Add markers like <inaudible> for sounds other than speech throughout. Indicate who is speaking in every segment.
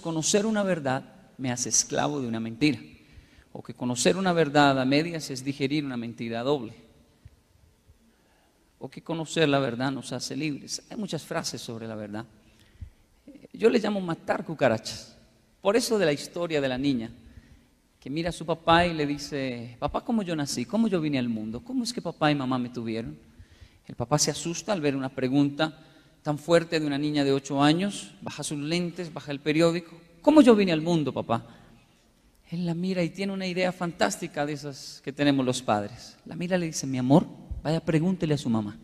Speaker 1: conocer una verdad me hace esclavo de una mentira. O que conocer una verdad a medias es digerir una mentira doble. O que conocer la verdad nos hace libres. Hay muchas frases sobre la verdad. Eh, yo le llamo matar cucarachas. Por eso de la historia de la niña, que mira a su papá y le dice, papá, ¿cómo yo nací? ¿Cómo yo vine al mundo? ¿Cómo es que papá y mamá me tuvieron? El papá se asusta al ver una pregunta tan fuerte de una niña de 8 años, baja sus lentes, baja el periódico. ¿Cómo yo vine al mundo, papá? Él la mira y tiene una idea fantástica de esas que tenemos los padres. La mira y le dice, mi amor, vaya, pregúntele a su mamá.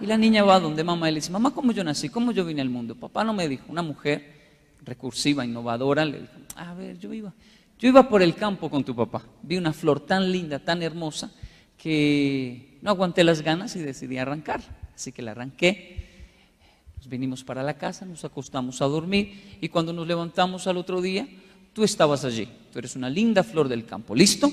Speaker 1: Y la niña va donde mamá y le dice, mamá, ¿cómo yo nací? ¿Cómo yo vine al mundo? Papá no me dijo. Una mujer recursiva, innovadora, le dijo, a ver, yo iba, yo iba por el campo con tu papá. Vi una flor tan linda, tan hermosa, que no aguanté las ganas y decidí arrancarla. Así que la arranqué, nos vinimos para la casa, nos acostamos a dormir y cuando nos levantamos al otro día, tú estabas allí, tú eres una linda flor del campo, ¿listo?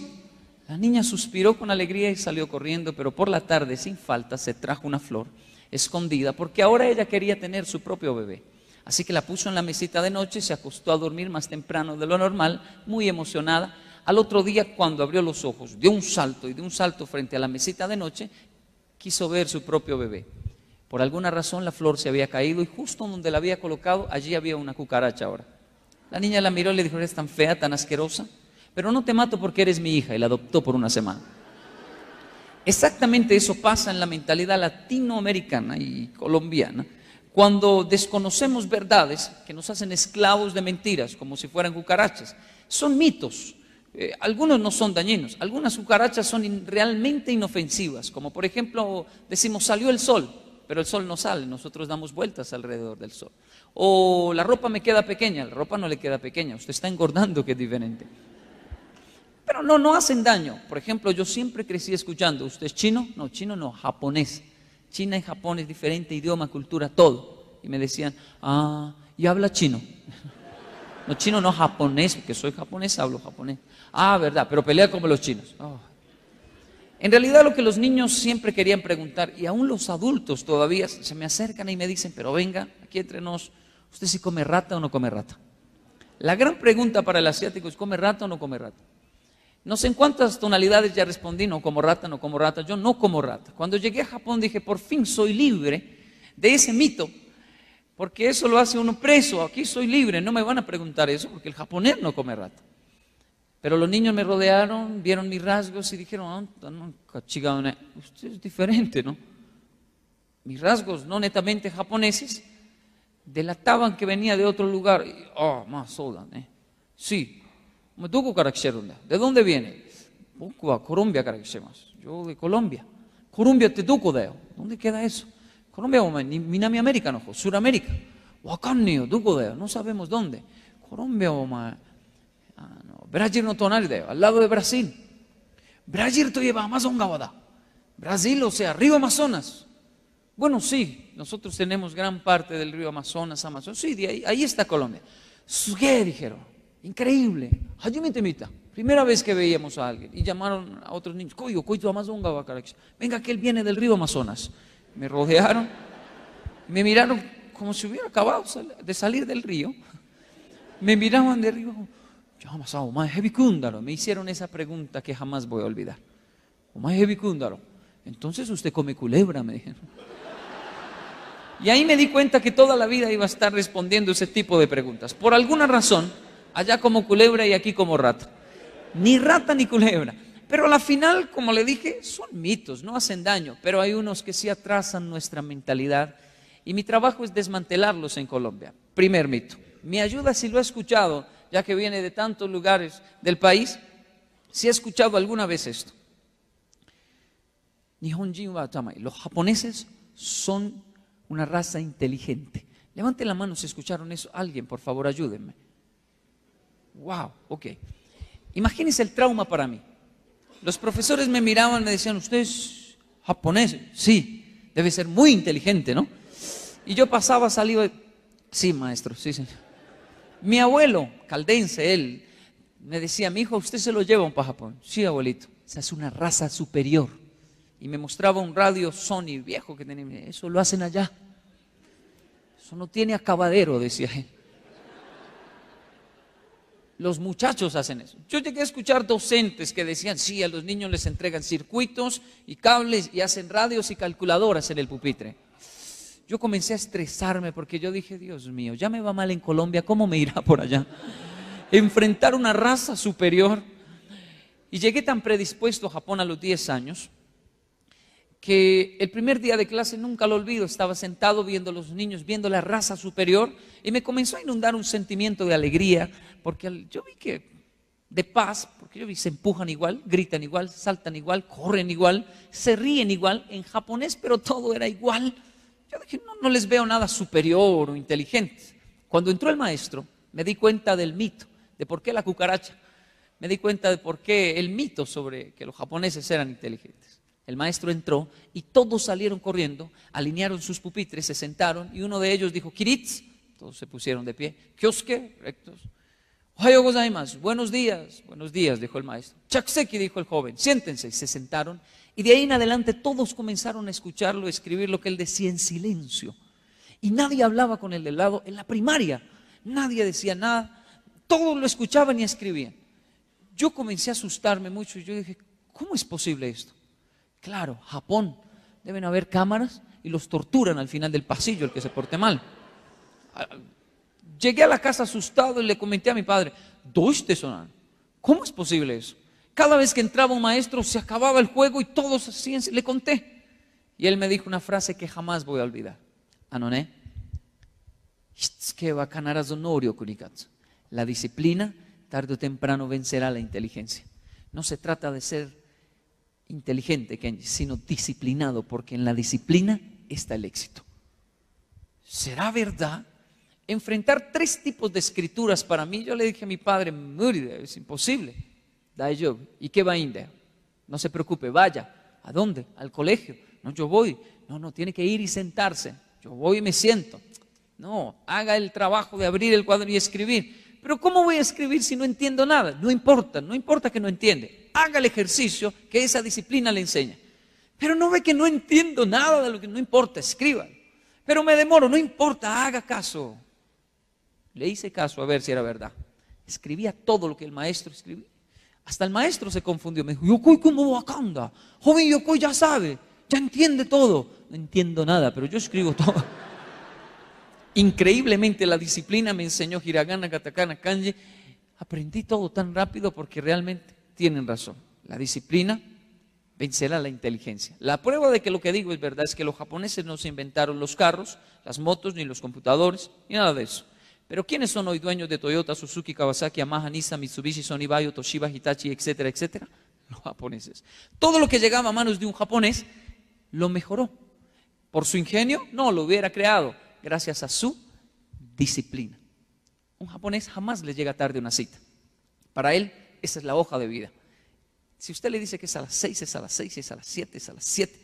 Speaker 1: La niña suspiró con alegría y salió corriendo, pero por la tarde, sin falta, se trajo una flor escondida, porque ahora ella quería tener su propio bebé. Así que la puso en la mesita de noche, se acostó a dormir más temprano de lo normal, muy emocionada. Al otro día, cuando abrió los ojos, dio un salto y dio un salto frente a la mesita de noche quiso ver su propio bebé. Por alguna razón la flor se había caído y justo donde la había colocado, allí había una cucaracha ahora. La niña la miró y le dijo, eres tan fea, tan asquerosa, pero no te mato porque eres mi hija y la adoptó por una semana. Exactamente eso pasa en la mentalidad latinoamericana y colombiana. Cuando desconocemos verdades que nos hacen esclavos de mentiras, como si fueran cucarachas, son mitos, eh, algunos no son dañinos, algunas cucarachas son realmente inofensivas, como por ejemplo decimos salió el sol, pero el sol no sale, nosotros damos vueltas alrededor del sol. O la ropa me queda pequeña, la ropa no le queda pequeña, usted está engordando <laughs> que es diferente. Pero no, no hacen daño. Por ejemplo, yo siempre crecí escuchando, ¿usted es chino? No, chino no, japonés. China y Japón es diferente, idioma, cultura, todo. Y me decían, ah, y habla chino. <laughs> No, chino no, japonés, porque soy japonés, hablo japonés. Ah, verdad, pero pelea como los chinos. Ah. En realidad lo que los niños siempre querían preguntar, y aún los adultos todavía se me acercan y me dicen, pero venga, aquí entre nos, ¿usted si come rata o no come rata? La gran pregunta para el asiático es, ¿come rata o no come rata? No sé en cuántas tonalidades ya respondí, no como rata, no como rata, yo no como rata. Cuando llegué a Japón dije, por fin soy libre de ese mito, porque eso lo hace uno preso, aquí soy libre, no me van a preguntar eso, porque el japonés no come rata. Pero los niños me rodearon, vieron mis rasgos y dijeron, oh, no, usted es diferente, ¿no? Mis rasgos, no netamente japoneses, delataban que venía de otro lugar. ¡Ah, más sola, ¿eh? Sí. ¿De dónde viene? Colombia, Yo de Colombia. Colombia te duco de ¿Dónde queda eso? Colombia, Minami América, no, Suramérica. Wakaneo, duco de no sabemos dónde. Colombia, no no Al lado de Brasil. Brasil to lleva Amazon gavada, Brasil, o sea, río Amazonas. Bueno, sí, nosotros tenemos gran parte del río Amazonas, Amazonas. Sí, ahí, está Colombia. Sugué, dijeron. Increíble. temita Primera vez que veíamos a alguien. Y llamaron a otros niños. Coyo, coyo, gavada, Venga, que él viene del río Amazonas. Me rodearon. Me miraron como si hubiera acabado de salir del río. Me miraban de río me hicieron esa pregunta que jamás voy a olvidar. Entonces usted come culebra, me dijeron. Y ahí me di cuenta que toda la vida iba a estar respondiendo ese tipo de preguntas. Por alguna razón, allá como culebra y aquí como rata. Ni rata ni culebra. Pero a la final, como le dije, son mitos, no hacen daño. Pero hay unos que sí atrasan nuestra mentalidad. Y mi trabajo es desmantelarlos en Colombia. Primer mito. Me ayuda si lo he escuchado ya que viene de tantos lugares del país, si ha escuchado alguna vez esto. Nihonjin wa Los japoneses son una raza inteligente. Levanten la mano si escucharon eso. Alguien, por favor, ayúdenme. Wow, ok. Imagínense el trauma para mí. Los profesores me miraban, me decían, ¿usted es japonés? Sí, debe ser muy inteligente, ¿no? Y yo pasaba, salía, sí, maestro, sí, señor. Mi abuelo, caldense, él, me decía, mi hijo, usted se lo lleva un pajapón. Sí, abuelito, esa es una raza superior. Y me mostraba un radio Sony viejo que tenía. Eso lo hacen allá. Eso no tiene acabadero, decía él. Los muchachos hacen eso. Yo tenía que escuchar docentes que decían, sí, a los niños les entregan circuitos y cables y hacen radios y calculadoras en el pupitre yo comencé a estresarme porque yo dije, Dios mío, ya me va mal en Colombia, ¿cómo me irá por allá? <laughs> Enfrentar una raza superior. Y llegué tan predispuesto a Japón a los 10 años que el primer día de clase nunca lo olvido, estaba sentado viendo a los niños, viendo la raza superior, y me comenzó a inundar un sentimiento de alegría, porque yo vi que, de paz, porque yo vi se empujan igual, gritan igual, saltan igual, corren igual, se ríen igual, en japonés, pero todo era igual. Yo dije, no, les veo nada superior o inteligente. Cuando entró el maestro, me di cuenta del mito, de por qué la cucaracha. Me di cuenta de por qué el mito sobre que los japoneses eran inteligentes. El maestro entró y todos salieron corriendo, alinearon sus pupitres, se sentaron y uno de ellos dijo, kirits, todos se pusieron de pie, Kyosuke, rectos. Ohayo gozaimasu, buenos días, buenos días, dijo el maestro. Chakseki, dijo el joven, siéntense. Se sentaron y de ahí en adelante todos comenzaron a escucharlo, a escribir lo que él decía en silencio. Y nadie hablaba con él del lado. En la primaria nadie decía nada. Todos lo escuchaban y escribían. Yo comencé a asustarme mucho y yo dije, ¿cómo es posible esto? Claro, Japón, deben haber cámaras y los torturan al final del pasillo el que se porte mal. Ah, llegué a la casa asustado y le comenté a mi padre, ¿cómo es posible eso? Cada vez que entraba un maestro se acababa el juego y todos así le conté. Y él me dijo una frase que jamás voy a olvidar. Anoné. La disciplina tarde o temprano vencerá la inteligencia. No se trata de ser inteligente, sino disciplinado, porque en la disciplina está el éxito. ¿Será verdad? Enfrentar tres tipos de escrituras para mí, yo le dije a mi padre, es imposible ¿y qué va a India? No se preocupe, vaya. ¿A dónde? Al colegio. No, yo voy. No, no, tiene que ir y sentarse. Yo voy y me siento. No, haga el trabajo de abrir el cuadro y escribir. Pero ¿cómo voy a escribir si no entiendo nada? No importa, no importa que no entiende. Haga el ejercicio que esa disciplina le enseña. Pero no ve que no entiendo nada de lo que no importa, escriba. Pero me demoro, no importa, haga caso. Le hice caso a ver si era verdad. Escribía todo lo que el maestro escribía. Hasta el maestro se confundió. Me dijo, Yokoi como Wakanda. Joven Yokoi ya sabe, ya entiende todo. No entiendo nada, pero yo escribo todo. <laughs> Increíblemente la disciplina me enseñó hiragana, katakana, kanji. Aprendí todo tan rápido porque realmente tienen razón. La disciplina vencerá la inteligencia. La prueba de que lo que digo es verdad es que los japoneses no se inventaron los carros, las motos, ni los computadores, ni nada de eso. Pero ¿quiénes son hoy dueños de Toyota, Suzuki, Kawasaki, Yamaha, Nissan, Mitsubishi, Sony Toshiba, Hitachi, etcétera, etcétera? <laughs> Los japoneses. Todo lo que llegaba a manos de un japonés lo mejoró. ¿Por su ingenio? No, lo hubiera creado gracias a su disciplina. Un japonés jamás le llega tarde una cita. Para él, esa es la hoja de vida. Si usted le dice que es a las seis, es a las seis, es a las siete, es a las siete.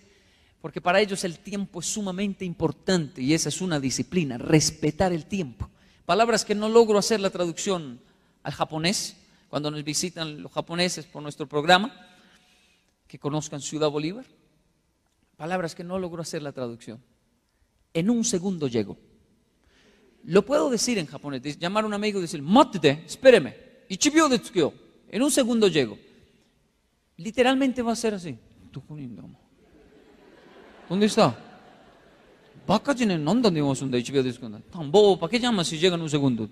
Speaker 1: Porque para ellos el tiempo es sumamente importante y esa es una disciplina, respetar el tiempo palabras que no logro hacer la traducción al japonés, cuando nos visitan los japoneses por nuestro programa, que conozcan Ciudad Bolívar, palabras que no logro hacer la traducción. En un segundo llego. Lo puedo decir en japonés, llamar a un amigo y decir, mátete, espéreme, ichibio de en un segundo llego. Literalmente va a ser así. ¿Dónde está? ¿para qué llamas si llegan un segundo?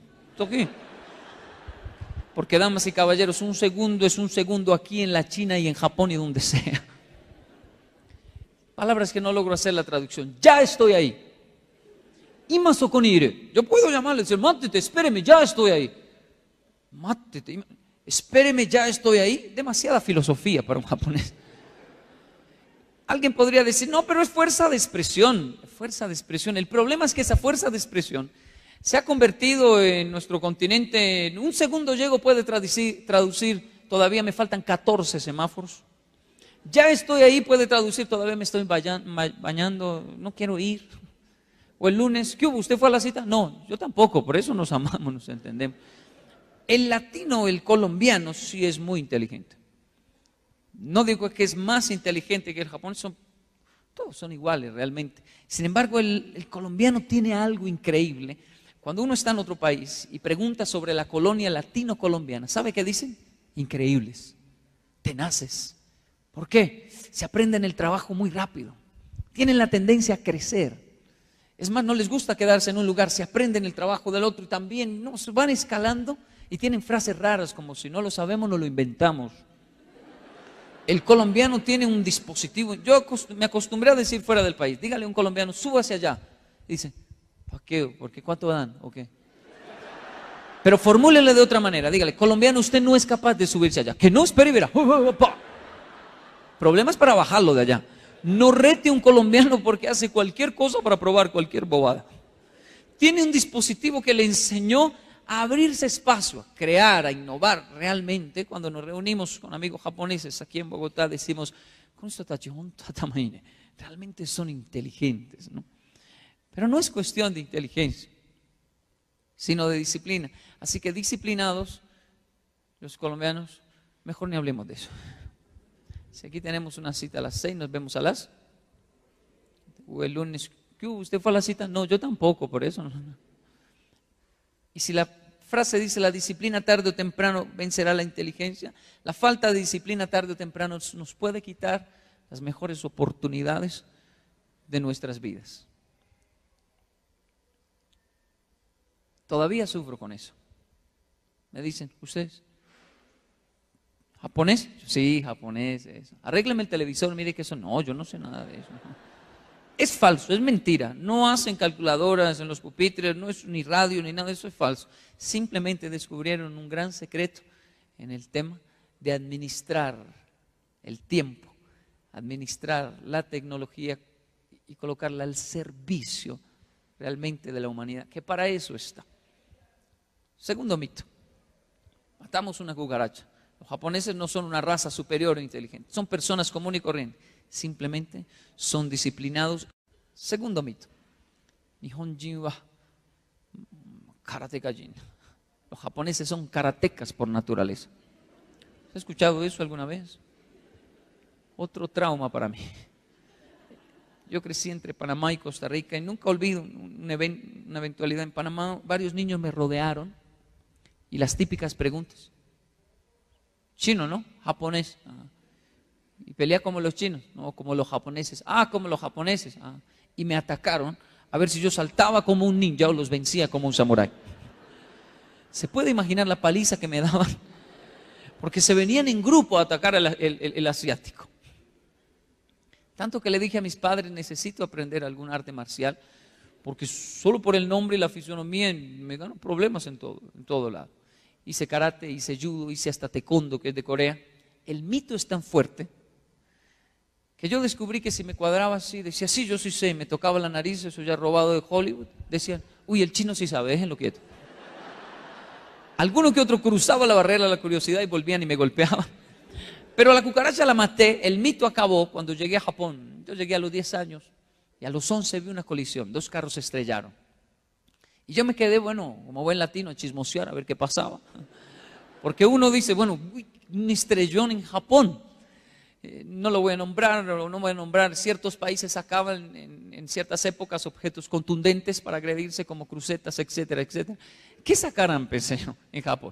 Speaker 1: Porque, damas y caballeros, un segundo es un segundo aquí en la China y en Japón y donde sea. Palabras que no logro hacer la traducción. Ya estoy ahí. con Yo puedo llamarle, y decir, mátete, espéreme, ya estoy ahí. Mátete, espéreme, ya estoy ahí. Demasiada filosofía para un japonés. Alguien podría decir, no, pero es fuerza de expresión, fuerza de expresión. El problema es que esa fuerza de expresión se ha convertido en nuestro continente, en un segundo llego puede traducir, todavía me faltan 14 semáforos. Ya estoy ahí, puede traducir, todavía me estoy bañando, no quiero ir. O el lunes, ¿qué hubo? ¿Usted fue a la cita? No, yo tampoco, por eso nos amamos, nos entendemos. El latino, el colombiano, sí es muy inteligente. No digo que es más inteligente que el japonés, todos son iguales realmente. Sin embargo, el, colombiano tiene algo increíble. Cuando uno está en otro país y pregunta sobre la colonia latino-colombiana, ¿sabe qué dicen? Increíbles, tenaces. ¿Por qué? Se aprenden el trabajo muy rápido. Tienen la tendencia a crecer. Es más, no les gusta quedarse en un lugar, se aprenden el trabajo del otro y también no, van escalando y tienen frases raras como si no lo sabemos, no lo inventamos. El colombiano tiene un dispositivo. Yo me acostumbré a decir fuera del país. Dígale a un colombiano, suba hacia allá. Dice, ¿para qué? ¿Por qué? ¿Cuánto dan? ¿O qué? Pero formúlele de otra manera. Dígale, colombiano, usted no es capaz de subirse allá. Que no, espere y verá. <laughs> Problemas para bajarlo de allá. No rete un colombiano porque hace cualquier cosa para probar cualquier bobada. Tiene un dispositivo que le enseñó abrirse espacio, a crear, a innovar realmente. Cuando nos reunimos con amigos japoneses aquí en Bogotá, decimos, realmente son inteligentes. ¿no? Pero no es cuestión de inteligencia, sino de disciplina. Así que disciplinados, los colombianos, mejor ni hablemos de eso. Si aquí tenemos una cita a las seis, nos vemos a las... el lunes, ¿usted fue a la cita? No, yo tampoco, por eso. no. Y si la frase dice la disciplina tarde o temprano vencerá la inteligencia, la falta de disciplina tarde o temprano nos puede quitar las mejores oportunidades de nuestras vidas. Todavía sufro con eso. Me dicen, ¿ustedes? ¿Japonés? Sí, japonés. Eso. Arrégleme el televisor, mire que eso. No, yo no sé nada de eso. Es falso, es mentira. No hacen calculadoras en los pupitres, no es ni radio ni nada, eso es falso. Simplemente descubrieron un gran secreto en el tema de administrar el tiempo, administrar la tecnología y colocarla al servicio realmente de la humanidad, que para eso está. Segundo mito, matamos una cucaracha. Los japoneses no son una raza superior o e inteligente, son personas comunes y corrientes simplemente son disciplinados. Segundo mito, Los japoneses son karatecas por naturaleza. ¿Has escuchado eso alguna vez? Otro trauma para mí. Yo crecí entre Panamá y Costa Rica y nunca olvido una eventualidad en Panamá. Varios niños me rodearon y las típicas preguntas. Chino, ¿no? Japonés y pelea como los chinos, no como los japoneses. Ah, como los japoneses. Ah. Y me atacaron a ver si yo saltaba como un ninja o los vencía como un samurái. ¿Se puede imaginar la paliza que me daban? Porque se venían en grupo a atacar al asiático. Tanto que le dije a mis padres, necesito aprender algún arte marcial, porque solo por el nombre y la fisonomía me dan problemas en todo, en todo lado. Hice karate, hice judo, hice hasta taekwondo, que es de Corea. El mito es tan fuerte que yo descubrí que si me cuadraba así, decía, sí, yo sí sé, me tocaba la nariz, eso ya robado de Hollywood, decían, uy, el chino sí sabe, déjenlo quieto. Alguno que otro cruzaba la barrera de la curiosidad y volvían y me golpeaban. Pero la cucaracha la maté, el mito acabó cuando llegué a Japón. Yo llegué a los 10 años y a los 11 vi una colisión, dos carros se estrellaron. Y yo me quedé, bueno, como buen latino, a chismosear a ver qué pasaba. Porque uno dice, bueno, un estrellón en Japón. Eh, no lo voy a nombrar, no, no voy a nombrar, ciertos países sacaban en, ciertas épocas objetos contundentes para agredirse como crucetas, etcétera, etcétera. ¿Qué sacarán, pensé en Japón?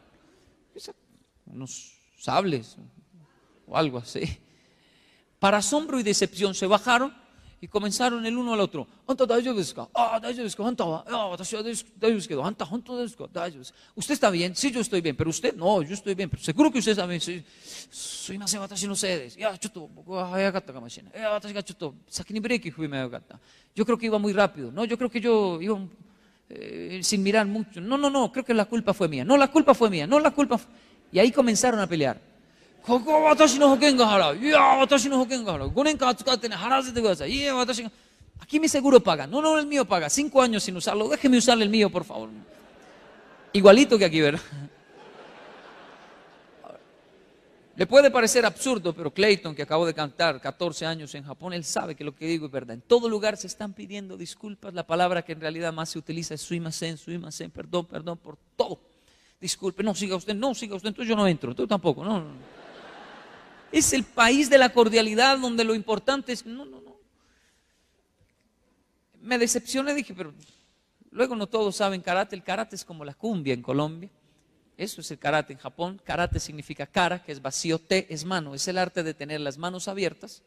Speaker 1: Unos sables o algo así. Para asombro y decepción se bajaron y comenzaron el uno al otro. Usted está bien, sí, yo estoy bien, pero usted no, yo estoy bien, pero seguro que usted está bien. Soy, yo creo que iba muy rápido. No, yo creo que yo iba eh, sin mirar mucho. No, no, no, creo que la culpa fue mía. No, la culpa fue mía. No, la culpa. Fue... Y ahí comenzaron a pelear. Aquí mi seguro paga. No, no, el mío paga. Cinco años sin usarlo. Déjeme usar el mío, por favor. Igualito que aquí, ¿verdad? Le puede parecer absurdo, pero Clayton, que acabo de cantar 14 años en Japón, él sabe que lo que digo es verdad. En todo lugar se están pidiendo disculpas. La palabra que en realidad más se utiliza es suimasen, suimasen, perdón, perdón por todo. Disculpe, no siga usted, no siga usted, entonces yo no entro, tú tampoco, no es el país de la cordialidad donde lo importante es... No, no, no. Me decepcioné, dije, pero luego no todos saben karate. El karate es como la cumbia en Colombia. Eso es el karate en Japón. Karate significa cara, que es vacío, te es mano. Es el arte de tener las manos abiertas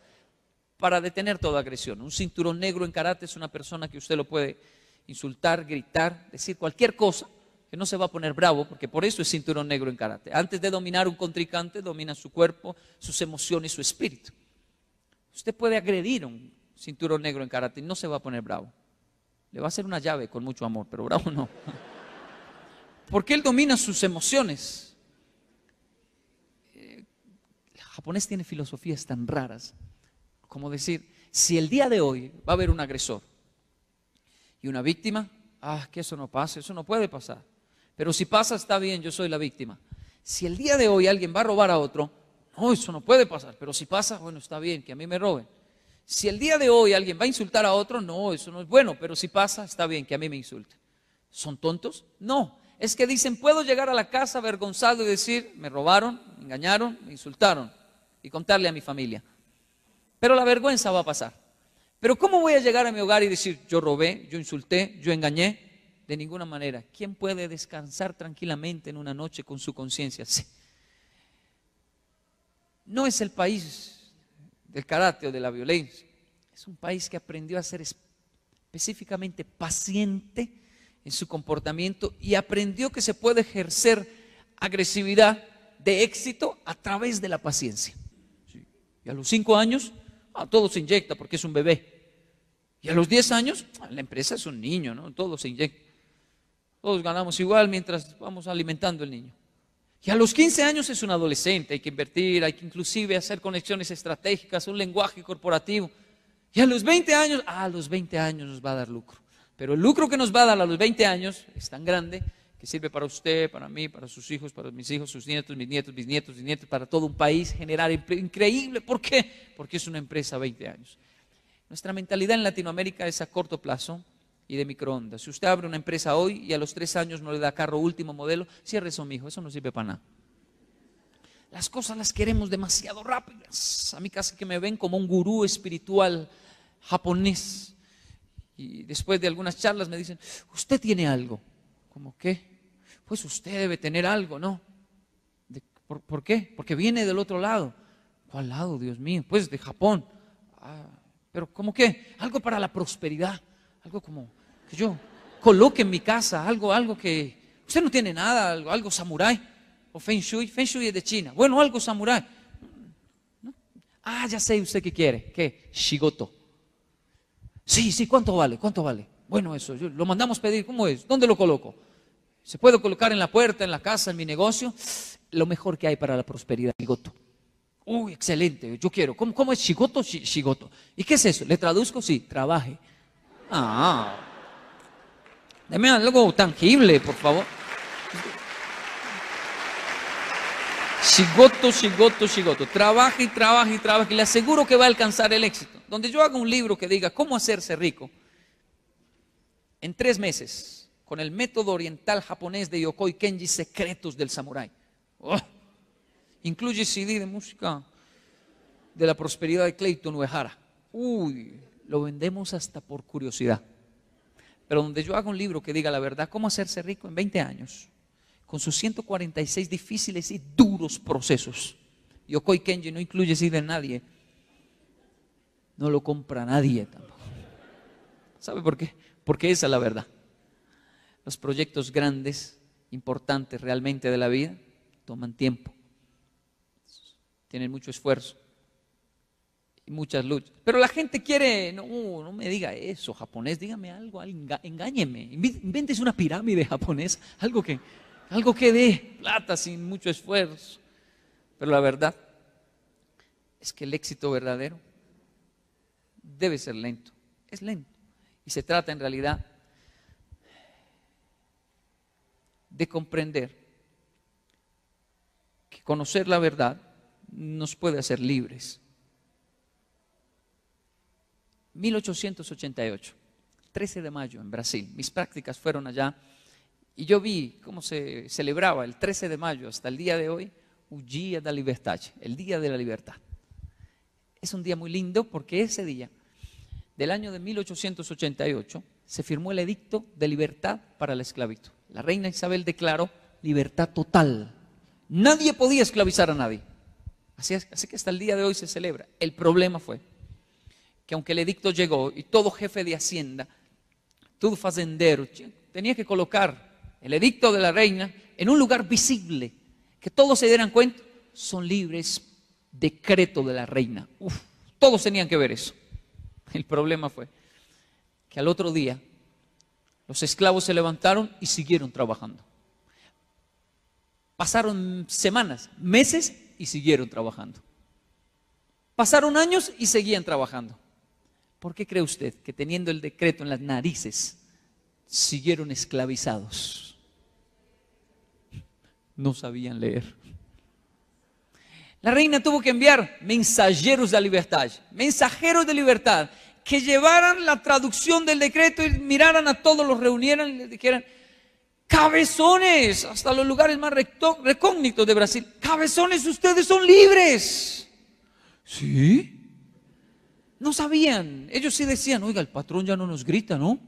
Speaker 1: para detener toda agresión. Un cinturón negro en karate es una persona que usted lo puede insultar, gritar, decir cualquier cosa que no se va a poner bravo, porque por eso es cinturón negro en karate. Antes de dominar un contrincante, domina su cuerpo, sus emociones, y su espíritu. Usted puede agredir un cinturón negro en karate y no se va a poner bravo. Le va a hacer una llave con mucho amor, pero bravo no. <laughs> Porque él domina sus emociones. Eh, el japonés tiene filosofías tan raras, como decir, si el día de hoy va a haber un agresor y una víctima, ah, que eso no pasa, eso no puede pasar. Pero si pasa, está bien, yo soy la víctima. Si el día de hoy alguien va a robar a otro, no, eso no puede pasar, pero si pasa, bueno, está bien, que a mí me roben. Si el día de hoy alguien va a insultar a otro, no, eso no es bueno, pero si pasa, está bien, que a mí me insulte. ¿Son tontos? No. Es que dicen, puedo llegar a la casa avergonzado y decir, me robaron, me engañaron, me insultaron, y contarle a mi familia. Pero la vergüenza va a pasar. Pero ¿cómo voy a llegar a mi hogar y decir, yo robé, yo insulté, yo engañé, de ninguna manera. ¿Quién puede descansar tranquilamente en una noche con su conciencia? No es el país del karate o de la violencia. Es un país que aprendió a ser específicamente paciente en su comportamiento y aprendió que se puede ejercer agresividad de éxito a través de la paciencia. Y a los cinco años, a ah, todo se inyecta porque es un bebé. Y a los 10 años, ah, la empresa es un niño, ¿no? Todo se inyecta. Todos ganamos igual mientras vamos alimentando al niño. Y a los 15 años es un adolescente, hay que invertir, hay que inclusive hacer conexiones estratégicas, un lenguaje corporativo. Y a los 20 años, ah, a los 20 años nos va a dar lucro. Pero el lucro que nos va a dar a los 20 años es tan grande que sirve para usted, para mí, para sus hijos, para mis hijos, sus nietos, mis nietos, mis nietos, mis nietos, para todo un país, generar empleo increíble. ¿Por qué? Porque es una empresa 20 años. Nuestra mentalidad en Latinoamérica es a corto plazo, y de microondas. Si usted abre una empresa hoy y a los tres años no le da carro último modelo, cierre eso, mijo, eso no sirve para nada. Las cosas las queremos demasiado rápidas. A mí casi que me ven como un gurú espiritual japonés. Y después de algunas charlas me dicen, usted tiene algo. ¿Cómo qué? Pues usted debe tener algo, ¿no? por, qué? Porque viene del otro lado. ¿Cuál lado, Dios mío? Pues de Japón. Ah, pero como que Algo para la prosperidad algo como que yo coloque en mi casa, algo, algo que usted no tiene nada, algo, samurái o feng shui, feng shui es de China, bueno, algo samurái. Ah, ya sé usted qué quiere, ¿qué? Shigoto. Sí, sí, ¿cuánto vale? ¿Cuánto vale? Bueno, eso, lo mandamos pedir, ¿cómo es? ¿Dónde lo coloco? ¿Se puede colocar en la puerta, en la casa, en mi negocio? Lo mejor que hay para la prosperidad, Shigoto. Uy, excelente, yo quiero. ¿Cómo, cómo es Shigoto? Shigoto. ¿Y qué es eso? ¿Le traduzco? Sí, trabaje. Ah, deme algo tangible, por favor. Shigoto, shigoto, shigoto. Trabaja y trabaja y trabaja. Y le aseguro que va a alcanzar el éxito. Donde yo haga un libro que diga cómo hacerse rico en tres meses con el método oriental japonés de Yokoi Kenji, secretos del Samurai oh. Incluye CD de música de la prosperidad de Clayton Uehara. Uy, lo vendemos hasta por curiosidad. Pero donde yo haga un libro que diga la verdad, cómo hacerse rico en 20 años, con sus 146 difíciles y duros procesos. Yokoi Kenji no incluye así de nadie. No lo compra nadie tampoco. ¿Sabe por qué? Porque esa es la verdad. Los proyectos grandes, importantes realmente de la vida, toman tiempo, tienen mucho esfuerzo muchas luchas. Pero la gente quiere, no, me diga eso, japonés, dígame algo, engáñeme, inventes una pirámide japonés, algo que, algo que dé plata sin mucho esfuerzo. Pero la verdad es que el éxito verdadero debe ser lento, es lento. Y se trata en realidad de comprender que conocer la verdad nos puede hacer libres 1888, 13 de mayo en Brasil. Mis prácticas fueron allá y yo vi cómo se celebraba el 13 de mayo hasta el día de hoy, el da Libertad, el Día de la Libertad. Es un día muy lindo porque ese día del año de 1888 se firmó el edicto de libertad para la esclavitud. La reina Isabel declaró libertad total. Nadie podía esclavizar a nadie. así que hasta el día de hoy se celebra. El problema fue que aunque el edicto llegó y todo jefe de hacienda, todo fazendero, tenía que colocar el edicto de la reina en un lugar visible, que todos se dieran cuenta, son libres, decreto de la reina. Uf, todos tenían que ver eso. El problema fue que al otro día los esclavos se levantaron y siguieron trabajando. Pasaron semanas, meses y siguieron trabajando. Pasaron años y seguían trabajando. ¿Por qué cree usted que teniendo el decreto en las narices siguieron esclavizados? No sabían leer. La reina tuvo que enviar mensajeros de libertad, mensajeros de libertad, que llevaran la traducción del decreto y miraran a todos, los reunieran y les dijeran, cabezones, hasta los lugares más recógnitos de Brasil, cabezones, ustedes son libres. ¿Sí? No sabían. Ellos sí decían, oiga, el patrón ya no nos grita, ¿no?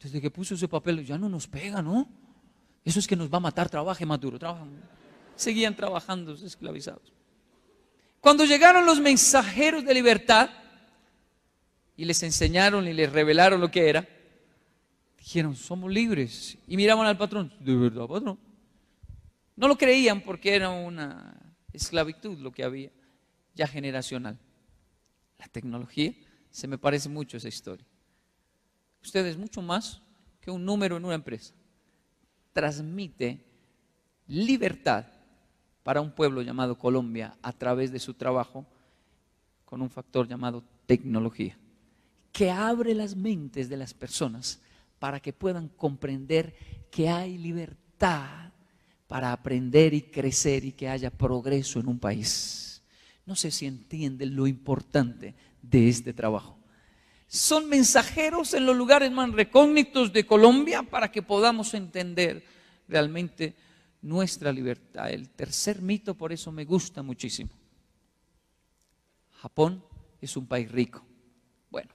Speaker 1: Desde que puso ese papel, ya no nos pega, ¿no? Eso es que nos va a matar, trabaje más duro, Seguían trabajando, esclavizados. Cuando llegaron los mensajeros de libertad y les enseñaron y les revelaron lo que era, dijeron, somos libres. Y miraban al patrón, de verdad, patrón. No lo creían porque era una esclavitud lo que había, ya generacional la tecnología, se me parece mucho esa historia. Usted es mucho más que un número en una empresa. Transmite libertad para un pueblo llamado Colombia a través de su trabajo con un factor llamado tecnología, que abre las mentes de las personas para que puedan comprender que hay libertad para aprender y crecer y que haya progreso en un país. No sé si entienden lo importante de este trabajo. Son mensajeros en los lugares más recógnitos de Colombia para que podamos entender realmente nuestra libertad. El tercer mito, por eso me gusta muchísimo. Japón es un país rico. Bueno,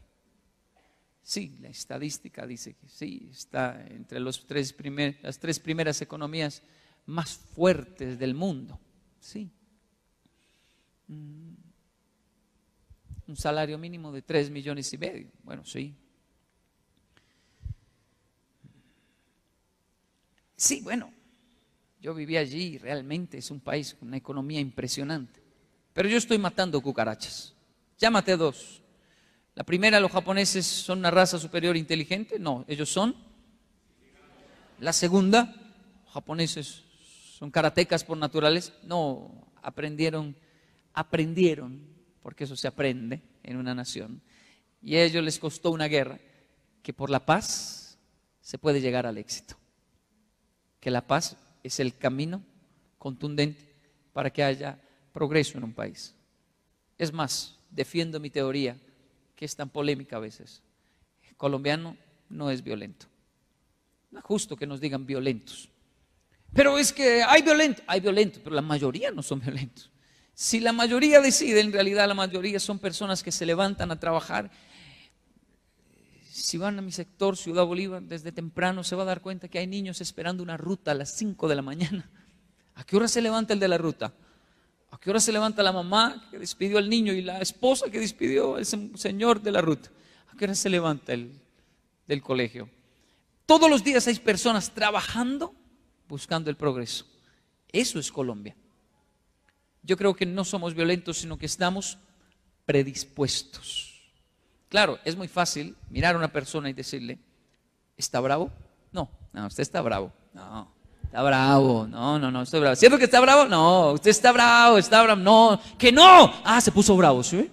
Speaker 1: sí, la estadística dice que sí, está entre las tres primeras economías más fuertes del mundo. Sí, Mm. Un salario mínimo de 3 millones y medio. Bueno, sí. Sí, bueno, yo viví allí, realmente es un país con una economía impresionante. Pero yo estoy matando cucarachas. Llámate dos. La primera, los japoneses son una raza superior inteligente. No, ellos son. La segunda, los japoneses son karatecas por naturales. No, aprendieron aprendieron, porque eso se aprende en una nación, y a ellos les costó una guerra, que por la paz se puede llegar al éxito, que la paz es el camino contundente para que haya progreso en un país. Es más, defiendo mi teoría, que es tan polémica a veces. El colombiano no es violento. No es justo que nos digan violentos. Pero es que hay violentos, hay violentos, pero la mayoría no son violentos. Si la mayoría decide, en realidad la mayoría son personas que se levantan a trabajar. Si van a mi sector, Ciudad Bolívar, desde temprano se va a dar cuenta que hay niños esperando una ruta a las 5 de la mañana. ¿A qué hora se levanta el de la ruta? ¿A qué hora se levanta la mamá que despidió al niño y la esposa que despidió al señor de la ruta? ¿A qué hora se levanta el del colegio? Todos los días hay personas trabajando buscando el progreso. Eso es Colombia yo creo que no somos violentos, sino que estamos predispuestos. Claro, es muy fácil mirar a una persona y decirle, ¿está bravo? No, no, usted está bravo. No, está bravo. No, no, no, estoy bravo. ¿Siempre que está bravo? No, usted está bravo, está bravo. No, que no. Ah, se puso bravo, ¿sí?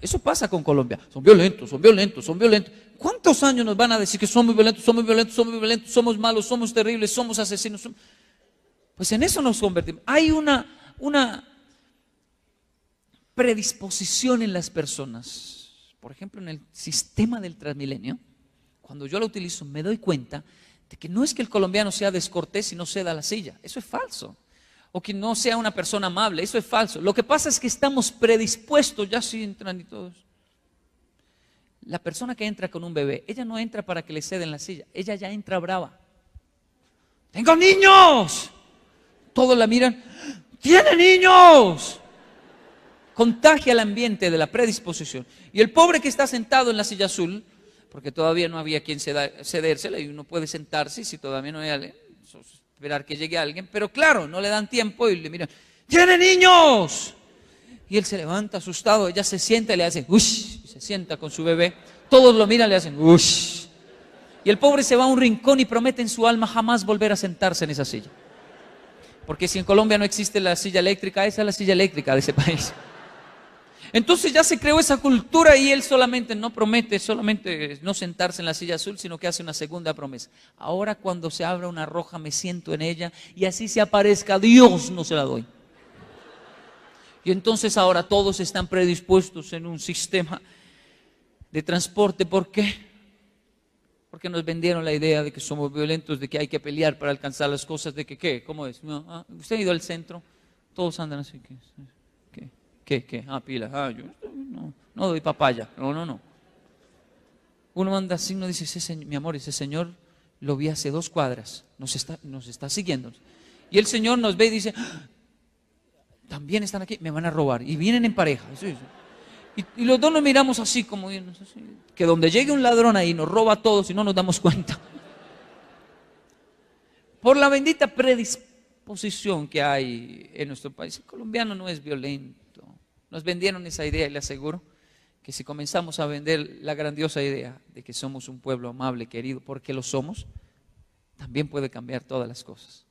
Speaker 1: Eso pasa con Colombia. Son violentos, son violentos, son violentos. ¿Cuántos años nos van a decir que somos violentos, somos violentos, somos violentos, somos malos, somos terribles, somos asesinos? Somos... Pues en eso nos convertimos. Hay una, predisposición en las personas. Por ejemplo, en el sistema del Transmilenio, cuando yo lo utilizo, me doy cuenta de que no es que el colombiano sea descortés y no ceda la silla. Eso es falso. O que no sea una persona amable. Eso es falso. Lo que pasa es que estamos predispuestos, ya si entran y todos. La persona que entra con un bebé, ella no entra para que le ceden la silla. Ella ya entra brava. Tengo niños todos la miran, ¡tiene niños! Contagia el ambiente de la predisposición. Y el pobre que está sentado en la silla azul, porque todavía no había quien cedérsela y uno puede sentarse, si todavía no hay alguien, esperar que llegue alguien, pero claro, no le dan tiempo y le miran, ¡tiene niños! Y él se levanta asustado, ella se sienta y le hace, ¡ush! Y se sienta con su bebé, todos lo miran y le hacen, ¡ush! Y el pobre se va a un rincón y promete en su alma jamás volver a sentarse en esa silla. Porque si en Colombia no existe la silla eléctrica, esa es la silla eléctrica de ese <laughs> país. Entonces ya se creó esa cultura y él solamente no promete, solamente no sentarse en la silla azul, sino que hace una segunda promesa. Ahora cuando se abra una roja me siento en ella y así se aparezca Dios, no se la doy. Y entonces ahora todos están predispuestos en un sistema de transporte. ¿Por qué? Porque nos vendieron la idea de que somos violentos, de que hay que pelear para alcanzar las cosas, de que qué, ¿cómo es? Ah, usted ha ido al centro, todos andan así, ¿qué? ¿Qué? ¿Qué? qué? Ah, pila. ah, yo no, no doy papaya, no, no, no. Uno manda signo uno dice, mi amor, ese señor lo vi hace dos cuadras, nos está, nos está siguiendo. Y el señor nos ve y dice, ¡Ah! también están aquí, me van a robar. Y vienen en pareja. Y, los dos nos miramos así, como que donde llegue un ladrón ahí nos roba a todos y no nos damos cuenta. Por la bendita predisposición que hay en nuestro país. El colombiano no es violento. Nos vendieron esa idea y le aseguro que si comenzamos a vender la grandiosa idea de que somos un pueblo amable, querido, porque lo somos, también puede cambiar todas las cosas.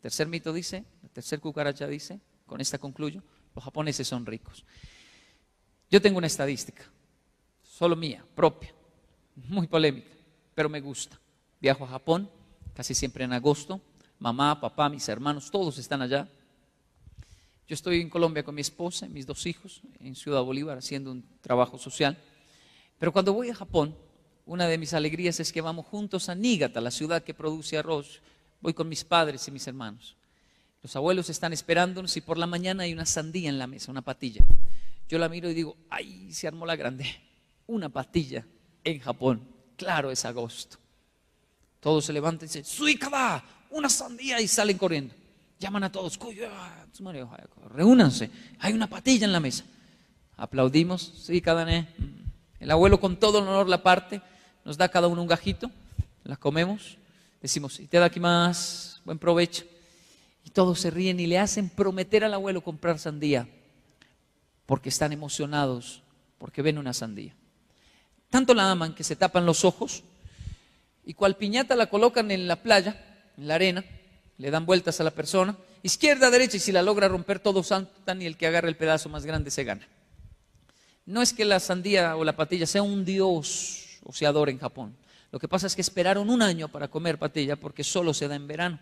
Speaker 1: tercer mito dice, tercer cucaracha dice, con esta concluyo, los japoneses son ricos. Yo tengo una estadística, solo mía, propia, muy polémica, pero me gusta. Viajo a Japón casi siempre en agosto. Mamá, papá, mis hermanos, todos están allá. Yo estoy en Colombia con mi esposa y mis dos hijos en Ciudad Bolívar haciendo un trabajo social. Pero cuando voy a Japón, una de mis alegrías es que vamos juntos a Nígata, la ciudad que produce arroz. Voy con mis padres y mis hermanos. Los abuelos están esperándonos y por la mañana hay una sandía en la mesa, una patilla. Yo la miro y digo, ay, se armó la grande. Una patilla en Japón. Claro, es agosto. Todos se levantan y dicen, ¡Suikaba! ¡Una sandía! Y salen corriendo. Llaman a todos, reúnanse. Hay una patilla en la mesa. Aplaudimos, ne mm. El abuelo con todo el honor la parte, nos da cada uno un gajito, la comemos, decimos, y te da aquí más, buen provecho. Y todos se ríen y le hacen prometer al abuelo comprar sandía porque están emocionados, porque ven una sandía. Tanto la aman que se tapan los ojos y cual piñata la colocan en la playa, en la arena, le dan vueltas a la persona, izquierda, derecha, y si la logra romper todo santa, y el que agarre el pedazo más grande se gana. No es que la sandía o la patilla sea un dios o se adore en Japón. Lo que pasa es que esperaron un año para comer patilla porque solo se da en verano.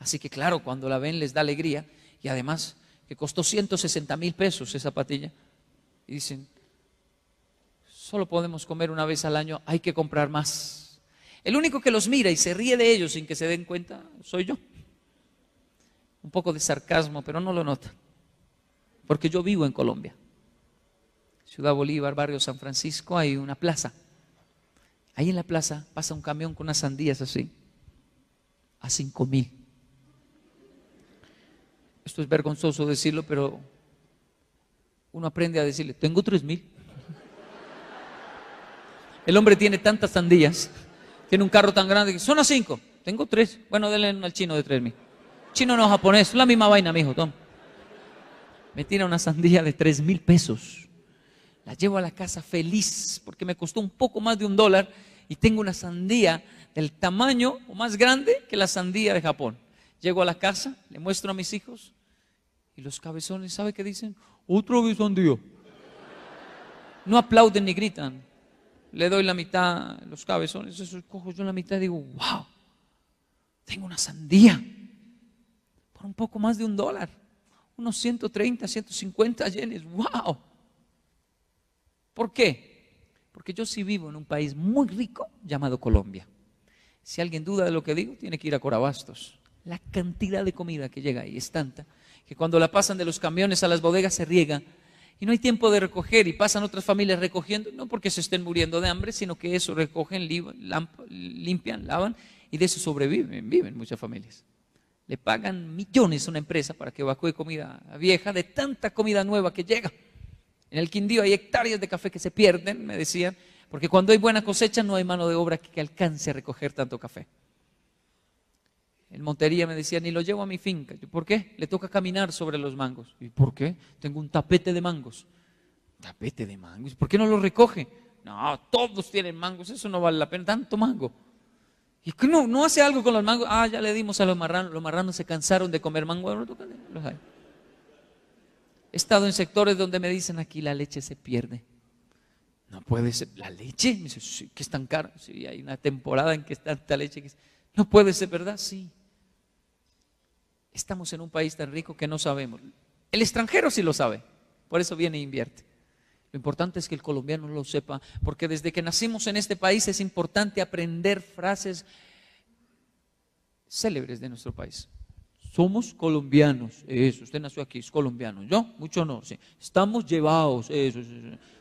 Speaker 1: Así que claro, cuando la ven les da alegría y además que costó 160 mil pesos esa patilla. Y dicen, solo podemos comer una vez al año, hay que comprar más. El único que los mira y se ríe de ellos sin que se den cuenta soy yo. Un poco de sarcasmo, pero no lo nota Porque yo vivo en Colombia. Ciudad Bolívar, barrio San Francisco, hay una plaza. Ahí en la plaza pasa un camión con unas sandías así, a cinco mil esto es vergonzoso decirlo, pero uno aprende a decirle, tengo tres mil. El hombre tiene tantas sandías, tiene un carro tan grande que son a cinco, tengo tres. Bueno, denle al chino de tres mil. Chino no japonés, es la misma vaina, mijo, Tom. Me tira una sandía de tres mil pesos. La llevo a la casa feliz porque me costó un poco más de un dólar y tengo una sandía del tamaño o más grande que la sandía de Japón. Llego a la casa, le muestro a mis hijos, y los cabezones, ¿sabe qué dicen? Otro bisondío. No aplauden ni gritan. Le doy la mitad, los cabezones, esos cojo yo la mitad y digo, wow, tengo una sandía por un poco más de un dólar, unos 130, 150 yenes, wow. ¿Por qué? Porque yo sí vivo en un país muy rico llamado Colombia. Si alguien duda de lo que digo, tiene que ir a Corabastos. La cantidad de comida que llega ahí es tanta que cuando la pasan de los camiones a las bodegas se riega y no hay tiempo de recoger y pasan otras familias recogiendo, no porque se estén muriendo de hambre, sino que eso recogen, limpian, lavan y de eso sobreviven, viven muchas familias. Le pagan millones a una empresa para que evacúe comida vieja de tanta comida nueva que llega. En el Quindío hay hectáreas de café que se pierden, me decían, porque cuando hay buena cosecha no hay mano de obra que alcance a recoger tanto café. En Montería me decía ni lo llevo a mi finca. ¿Por qué? Le toca caminar sobre los mangos. ¿Y por qué? Tengo un tapete de mangos. ¿Tapete de mangos? ¿Por qué no lo recoge? No, todos tienen mangos, eso no vale la pena, tanto mango. ¿Y no, no hace algo con los mangos? Ah, ya le dimos a los marranos, los marranos se cansaron de comer mango. He estado en sectores donde me dicen, aquí la leche se pierde. No puede ser, ¿la leche? Me dice, sí, que es tan caro. Sí, hay una temporada en que está tanta leche No puede ser, ¿verdad? Sí. Estamos en un país tan rico que no sabemos. El extranjero sí lo sabe, por eso viene e invierte. Lo importante es que el colombiano lo sepa, porque desde que nacimos en este país es importante aprender frases célebres de nuestro país. Somos colombianos, eso, usted nació aquí, es colombiano, yo, mucho no, sí. Estamos llevados, eso,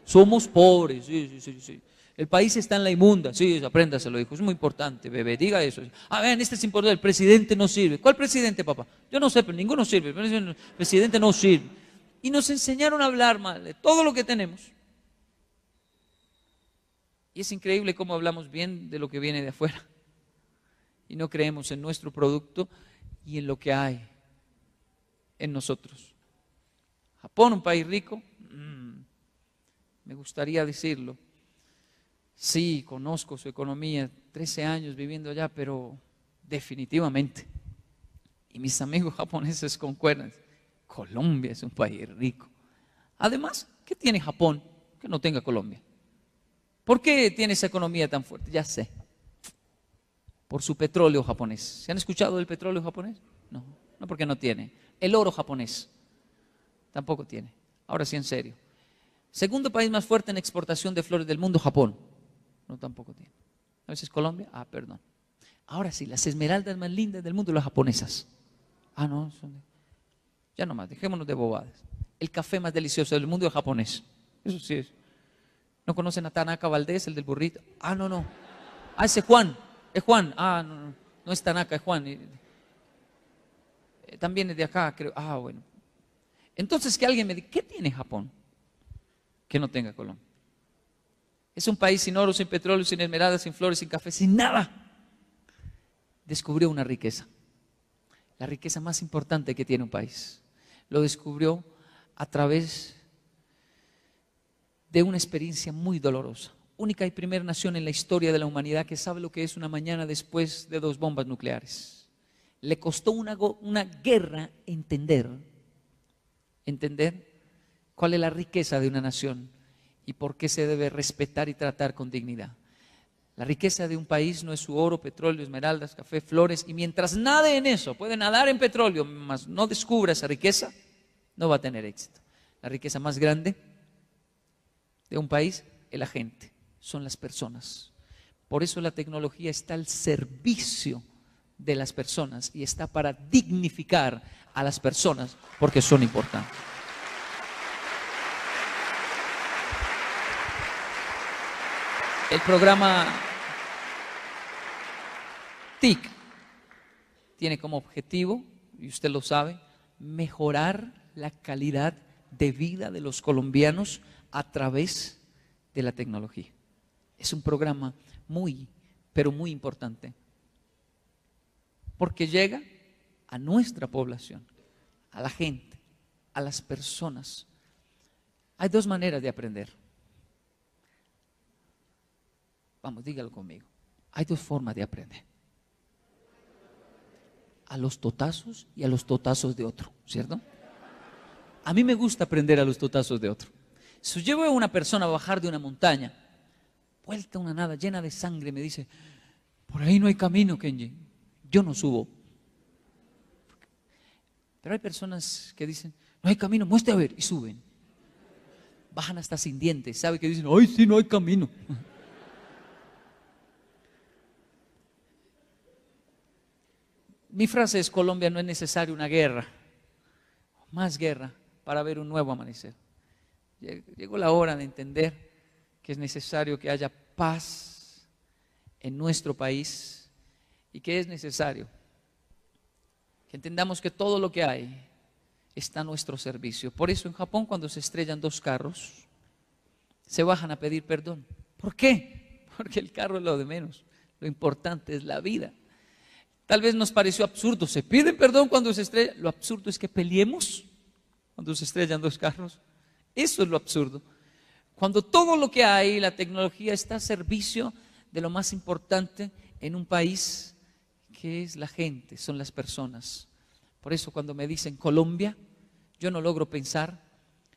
Speaker 1: somos pobres, sí, sí, sí. sí. El país está en la inmunda. Sí, lo dijo. Es muy importante, bebé. Diga eso. A ah, ver, este es importante. El presidente no sirve. ¿Cuál presidente, papá? Yo no sé, pero ninguno sirve. El presidente no sirve. Y nos enseñaron a hablar mal de todo lo que tenemos. Y es increíble cómo hablamos bien de lo que viene de afuera. Y no creemos en nuestro producto y en lo que hay en nosotros. Japón, un país rico, mm, me gustaría decirlo, Sí, conozco su economía, 13 años viviendo allá, pero definitivamente. Y mis amigos <laughs> japoneses concuerdan, Colombia es un país rico. Además, ¿qué tiene Japón que no tenga Colombia? ¿Por qué tiene esa economía tan fuerte? Ya sé. Por su petróleo japonés. ¿Se han escuchado del petróleo japonés? No, no porque no tiene. El oro japonés tampoco tiene. Ahora sí, en serio. Segundo país más fuerte en exportación de flores del mundo, Japón tampoco tiene. A veces Colombia, ah, perdón. Ahora sí, las esmeraldas más lindas del mundo, las japonesas. Ah, no, son de... Ya nomás, dejémonos de bobadas. El café más delicioso del mundo es japonés. Eso sí es. ¿No conocen a Tanaka Valdés, el del burrito? Ah, no, no. Ah, ese Juan. Es Juan. Ah, no, no. No es Tanaka, es Juan. Eh, también es de acá, creo. Ah, bueno. Entonces que alguien me diga, ¿qué tiene Japón que no tenga Colombia? Es un país sin oro, sin petróleo, sin esmeraldas, sin flores, sin café, sin nada. Descubrió una riqueza. La riqueza más importante que tiene un país. Lo descubrió a través de una experiencia muy dolorosa. Única y primera nación en la historia de la humanidad que sabe lo que es una mañana después de dos bombas nucleares. Le costó una, guerra entender, entender cuál es la riqueza de una nación y por qué se debe respetar y tratar con dignidad. La riqueza de un país no es su oro, petróleo, esmeraldas, café, flores, y mientras nade en eso, puede nadar en petróleo, mas no descubra esa riqueza, no va a tener éxito. La riqueza más grande de un país es la gente, son las personas. Por eso la tecnología está al servicio de las personas y está para dignificar a las personas porque son importantes. el programa TIC tiene como objetivo, y usted lo sabe, mejorar la calidad de vida de los colombianos a través de la tecnología. Es un programa muy, pero muy importante, porque llega a nuestra población, a la gente, a las personas. Hay dos maneras de aprender. Vamos, dígalo conmigo. Hay dos formas de aprender. A los totazos y a los totazos de otro, ¿cierto? A mí me gusta aprender a los totazos de otro. Si yo a una persona a bajar de una montaña, vuelta una nada, llena de sangre, me dice, por ahí no hay camino, Kenji. Yo no subo. Pero hay personas que dicen, no hay camino, muestre a ver, y suben. Bajan hasta sin dientes, sabe que dicen, ay, sí, no hay camino. mi frase es, Colombia, no es necesaria una guerra, más guerra, para ver un nuevo amanecer. Llegó la hora de entender que es necesario que haya paz en nuestro país y que es necesario que entendamos que todo lo que hay está a nuestro servicio. Por eso en Japón cuando se estrellan dos carros, se bajan a pedir perdón. ¿Por qué? <laughs> Porque el carro es lo de menos. Lo importante es la vida. Tal vez nos pareció absurdo. Se piden perdón cuando se estrella? Lo absurdo es que peleemos cuando se estrellan dos carros. Eso es lo absurdo. Cuando todo lo que hay, la tecnología, está a servicio de lo más importante en un país, que es la gente, son las personas. Por eso cuando me dicen Colombia, yo no logro pensar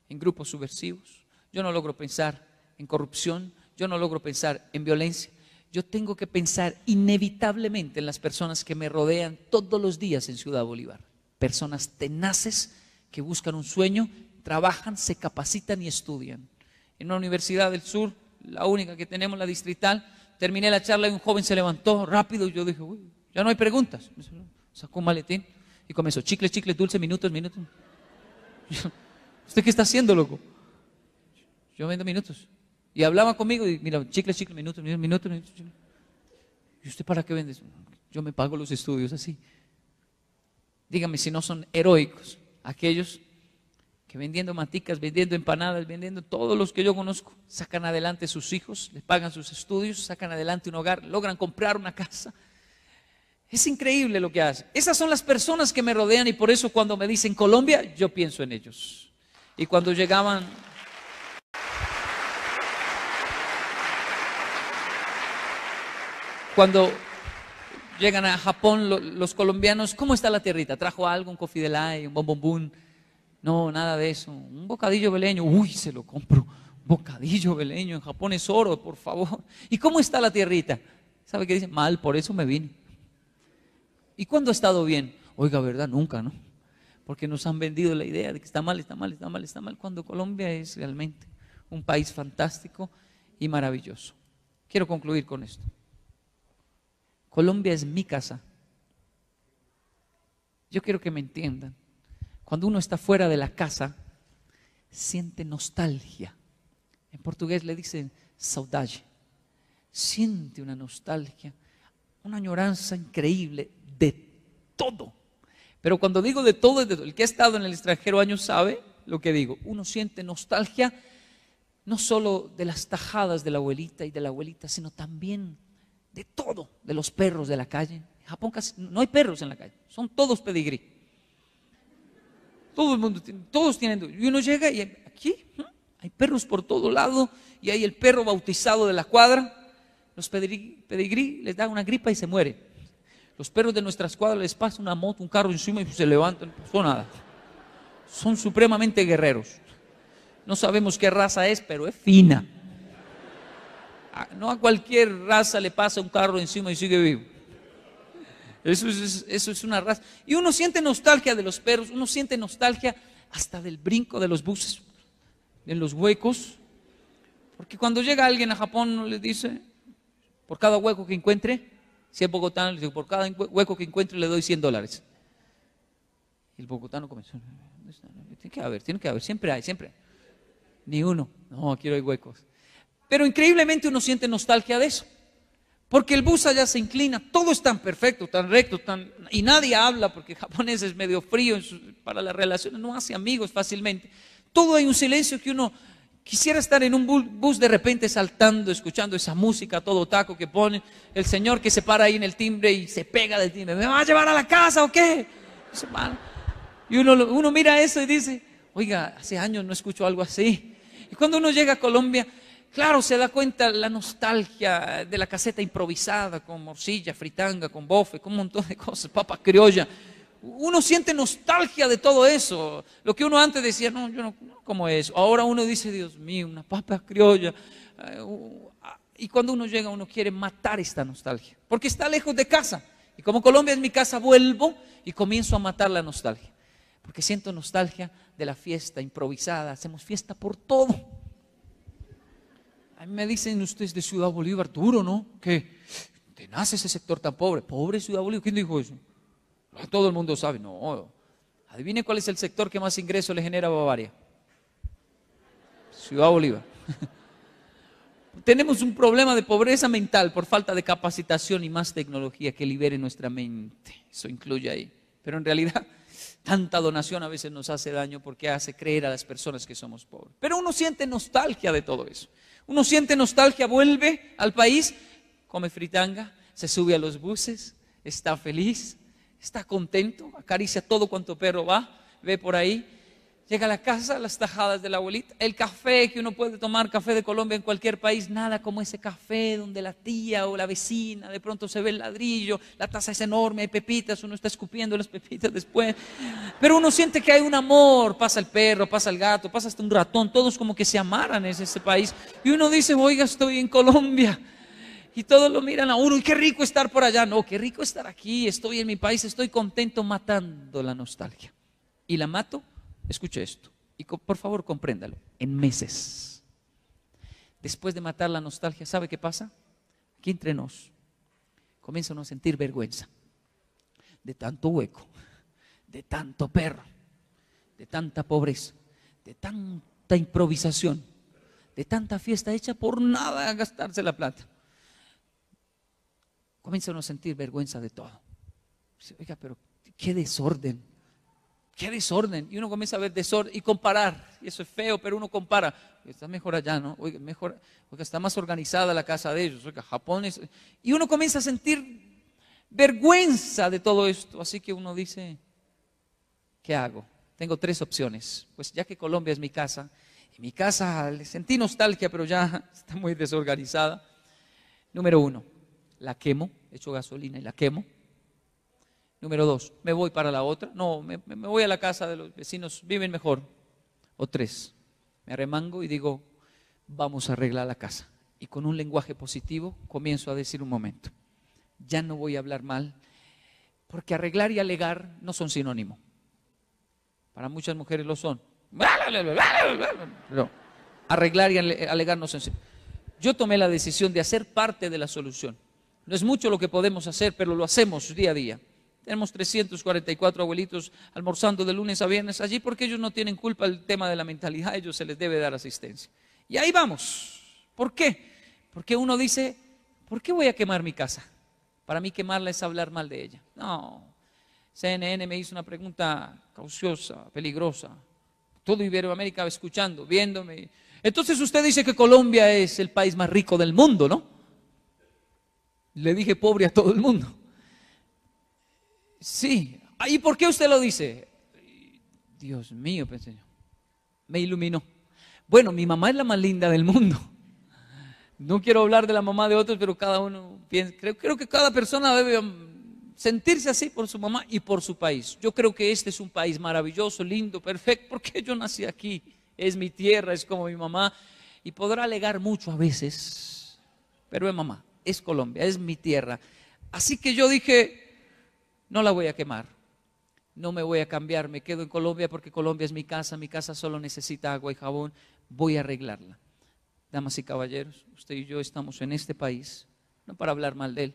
Speaker 1: en grupos subversivos, yo no logro pensar en corrupción, yo no logro pensar en violencia, yo tengo que pensar inevitablemente en las personas que me rodean todos los días en Ciudad Bolívar. Personas tenaces que buscan un sueño, trabajan, se capacitan y estudian. En una universidad del sur, la única que tenemos, la distrital, terminé la charla y un joven se levantó rápido y yo dije, uy, ya no hay preguntas. Sacó un maletín y comenzó, chicle, chicle, dulce, minutos, minutos. <laughs> ¿Usted qué está haciendo, loco? Yo vendo minutos. Y hablaba conmigo y mira, chicle, chicle, minuto, minuto, minuto. ¿Y usted para qué vende? Yo me pago los estudios así. Dígame si no son heroicos aquellos que vendiendo maticas, vendiendo empanadas, vendiendo todos los que yo conozco, sacan adelante sus hijos, les pagan sus estudios, sacan adelante un hogar, logran comprar una casa. Es increíble lo que hacen. Esas son las personas que me rodean y por eso cuando me dicen Colombia, yo pienso en ellos. Y cuando llegaban Cuando llegan a Japón los colombianos, ¿cómo está la tierrita? ¿Trajo algo? ¿Un coffee cofidelay? ¿Un bombombún? No, nada de eso. Un bocadillo beleño. Uy, se lo compro. bocadillo beleño. En Japón es oro, por favor. ¿Y cómo está la tierrita? ¿Sabe qué dice? Mal, por eso me vine. ¿Y cuándo ha estado bien? Oiga, ¿verdad? Nunca, ¿no? Porque nos han vendido la idea de que está mal, está mal, está mal, está mal, cuando Colombia es realmente un país fantástico y maravilloso. Quiero concluir con esto. Colombia es mi casa. Yo quiero que me entiendan. Cuando uno está fuera de la casa, siente nostalgia. En portugués le dicen saudade. Siente una nostalgia, una añoranza increíble de todo. Pero cuando digo de todo, el que ha estado en el extranjero años sabe lo que digo. Uno siente nostalgia no solo de las tajadas de la abuelita y de la abuelita, sino también de todo, de los perros de la calle. En Japón casi no hay perros en la calle, son todos pedigrí. Todo el mundo, todos tienen. Y uno llega y aquí hay perros por todo lado y hay el perro bautizado de la cuadra. Los pedigrí, les da una gripa y se muere. Los perros de nuestras cuadras les pasa una moto, un carro encima y se levantan, son nada. Son supremamente guerreros. No sabemos qué raza es, pero es fina no a cualquier raza le pasa un carro encima y sigue vivo. Eso es, eso es una raza. Y uno siente nostalgia de los perros, uno siente nostalgia hasta del brinco de los buses, en los huecos. Porque cuando llega alguien a Japón, le dice, por cada hueco que encuentre, si es bogotano, le digo, por cada hueco que encuentre le doy 100 dólares. Y el bogotano comenzó, tiene que haber, tiene que haber, siempre hay, siempre. Ni uno, no, quiero hay huecos. Pero increíblemente uno siente nostalgia de eso. Porque el bus allá se inclina, todo es tan perfecto, tan recto, tan, y nadie habla porque el japonés es medio frío para las relaciones, no hace amigos fácilmente. Todo hay un silencio que uno quisiera estar en un bus de repente saltando, escuchando esa música, todo taco que pone el señor que se para ahí en el timbre y se pega del timbre, ¿me va a llevar a la casa o qué? Y uno, uno mira eso y dice, oiga, hace años no escucho algo así. Y cuando uno llega a Colombia, Claro, se da cuenta la nostalgia de la caseta improvisada con morcilla, fritanga, con bofe, con un montón de cosas, papa criolla. Uno siente nostalgia de todo eso. Lo que uno antes decía, no, yo no, cómo como eso. Ahora uno dice, Dios mío, una papa criolla. Eh, y cuando uno llega, uno quiere matar esta nostalgia, porque está lejos de casa. Y como Colombia es mi casa, vuelvo y comienzo a matar la nostalgia. Porque siento nostalgia de la fiesta improvisada. Hacemos fiesta por todo me dicen ustedes de Ciudad Bolívar, duro, ¿no? Que te nace ese sector tan pobre. Pobre Ciudad Bolívar, ¿quién dijo eso? Ah, todo el mundo sabe, no. Adivine cuál es el sector que más ingreso le genera a Bavaria. Ciudad Bolívar. <laughs> Tenemos un problema de pobreza mental por falta de capacitación y más tecnología que libere nuestra mente. Eso incluye ahí. Pero en realidad, <laughs> tanta donación a veces nos hace daño porque hace creer a las personas que somos pobres. Pero uno siente nostalgia de todo eso. Uno siente nostalgia, vuelve al país, come fritanga, se sube a los buses, está feliz, está contento, acaricia todo cuanto perro va, ve por ahí, Llega a la casa, las tajadas de la abuelita, el café que uno puede tomar, café de Colombia en cualquier país, nada como ese café donde la tía o la vecina de pronto se ve el ladrillo, la taza es enorme, hay pepitas, uno está escupiendo las pepitas después, pero uno siente que hay un amor, pasa el perro, pasa el gato, pasa hasta un ratón, todos como que se amaran en ese país, y uno dice, oiga, estoy en Colombia, y todos lo miran a uno, y qué rico estar por allá. No, qué rico estar aquí, estoy en mi país, estoy contento matando la nostalgia. Y la mato Escuche esto y por favor compréndalo, en meses. Después de matar la nostalgia, ¿sabe qué pasa? Aquí entre nos comienzan a sentir vergüenza de tanto hueco, de tanto perro, de tanta pobreza, de tanta improvisación, de tanta fiesta hecha por nada a gastarse la plata. Comienzan a sentir vergüenza de todo. Oiga, pero qué desorden, qué desorden. Y uno comienza a ver desorden y comparar. Y eso es feo, pero uno compara. Está mejor allá, ¿no? Oiga, mejor, porque está más organizada la casa de ellos. Oiga, Japón es... Y uno comienza a sentir vergüenza de todo esto. Así que uno dice, ¿qué hago? Tengo tres opciones. Pues ya que Colombia es mi casa, y mi casa le sentí nostalgia, pero ya <laughs> está muy desorganizada. Número uno, la quemo, echo gasolina y la quemo. Número dos, me voy para la otra. No, me, voy a la casa de los vecinos, viven mejor. O tres, me arremango y digo, vamos a arreglar la casa. Y con un lenguaje positivo comienzo a decir un momento, ya no voy a hablar mal, porque arreglar y alegar no son sinónimo. Para muchas mujeres lo son. arreglar y alegar no son sinónimo. Yo tomé la decisión de hacer parte de la solución. No es mucho lo que podemos hacer, pero lo hacemos día a día. Tenemos 344 abuelitos almorzando de lunes a viernes allí porque ellos no tienen culpa el tema de la mentalidad, ellos se les debe dar asistencia. Y ahí vamos. ¿Por qué? Porque uno dice, ¿por qué voy a quemar mi casa? Para mí quemarla es hablar mal de ella. No. CNN me hizo una pregunta cauciosa, peligrosa. Todo Iberoamérica escuchando, viéndome. Entonces usted dice que Colombia es el país más rico del mundo, ¿no? Le dije pobre a todo el mundo. Sí. Ah, ¿Y por qué usted lo dice? Dios mío, pensé yo. Me iluminó. Bueno, mi mamá es la más linda del mundo. No quiero hablar de la mamá de otros, pero cada uno piensa. Creo, creo que cada persona debe um, sentirse así por su mamá y por su país. Yo creo que este es un país maravilloso, lindo, perfecto, porque yo nací aquí. Es mi tierra, es como mi mamá. Y podrá alegar mucho a veces, pero es mamá, es Colombia, es mi tierra. Así que yo dije, no la voy a quemar, no me voy a cambiar, me quedo en Colombia porque Colombia es mi casa, mi casa solo necesita agua y jabón, voy a arreglarla. Damas y caballeros, usted y yo estamos en este país, no para hablar mal de él,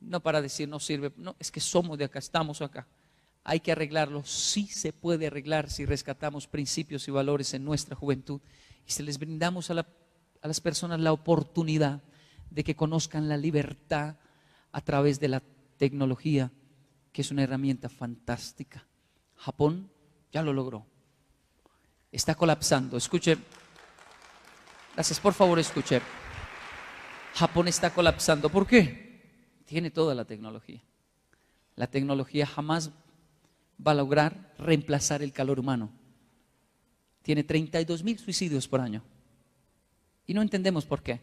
Speaker 1: no para decir no sirve, no, es que somos de acá, estamos acá. Hay que arreglarlo, sí se puede arreglar si rescatamos principios y valores en nuestra juventud y se les brindamos a las personas la oportunidad de que conozcan la libertad a través de la tecnología, que es una herramienta fantástica. Japón ya lo logró. Está colapsando. Escuchen. Gracias, por favor, escuchen. Japón está colapsando. ¿Por qué? Tiene toda la tecnología. La tecnología jamás va a lograr reemplazar el calor humano. Tiene 32 mil suicidios por año. Y no entendemos por qué.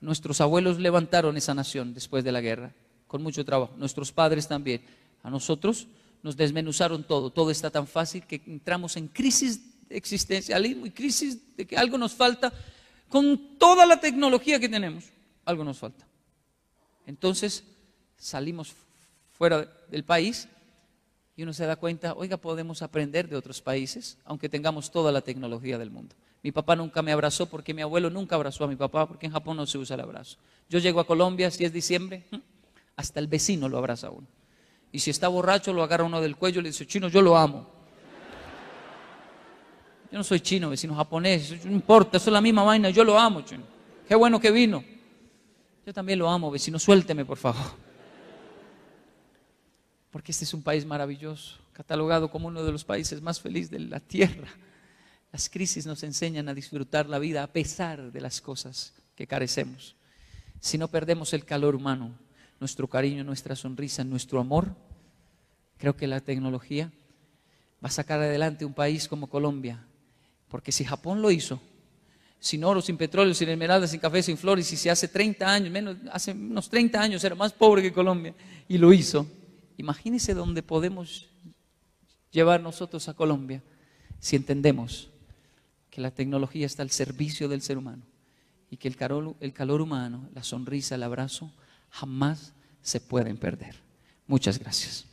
Speaker 1: Nuestros abuelos levantaron esa nación después de la guerra, con mucho trabajo. Nuestros padres también. A nosotros nos desmenuzaron todo, todo está tan fácil que entramos en crisis existencial existencialismo y crisis de que algo nos falta. Con toda la tecnología que tenemos, algo nos falta. Entonces salimos fuera del país y uno se da cuenta, oiga, podemos aprender de otros países, aunque tengamos toda la tecnología del mundo. Mi papá nunca me abrazó porque mi abuelo nunca abrazó a mi papá porque en Japón no se usa el abrazo. Yo llego a Colombia, si es diciembre, hasta el vecino lo abraza uno. Y si está borracho, lo agarra uno del cuello y le dice, chino, yo lo amo. Yo no soy chino, vecino japonés, no importa, eso es la misma vaina, yo lo amo, chino. Qué bueno que vino. Yo también lo amo, vecino, suélteme, por favor. Porque este es un país maravilloso, catalogado como uno de los países más felices de la tierra. Las crisis nos enseñan a disfrutar la vida a pesar de las cosas que carecemos. Si no perdemos el calor humano, nuestro cariño, nuestra sonrisa, nuestro amor, creo que la tecnología va a sacar adelante un país como Colombia. Porque si Japón lo hizo, sin oro, sin petróleo, sin esmeraldas, sin café, sin flores, y si hace 30 años, menos, hace unos 30 años era más pobre que Colombia, y lo hizo, imagínese dónde podemos llevar nosotros a Colombia si entendemos que la tecnología está al servicio del ser humano y que el calor, el calor humano, la sonrisa, el abrazo, jamás se pueden perder. Muchas gracias.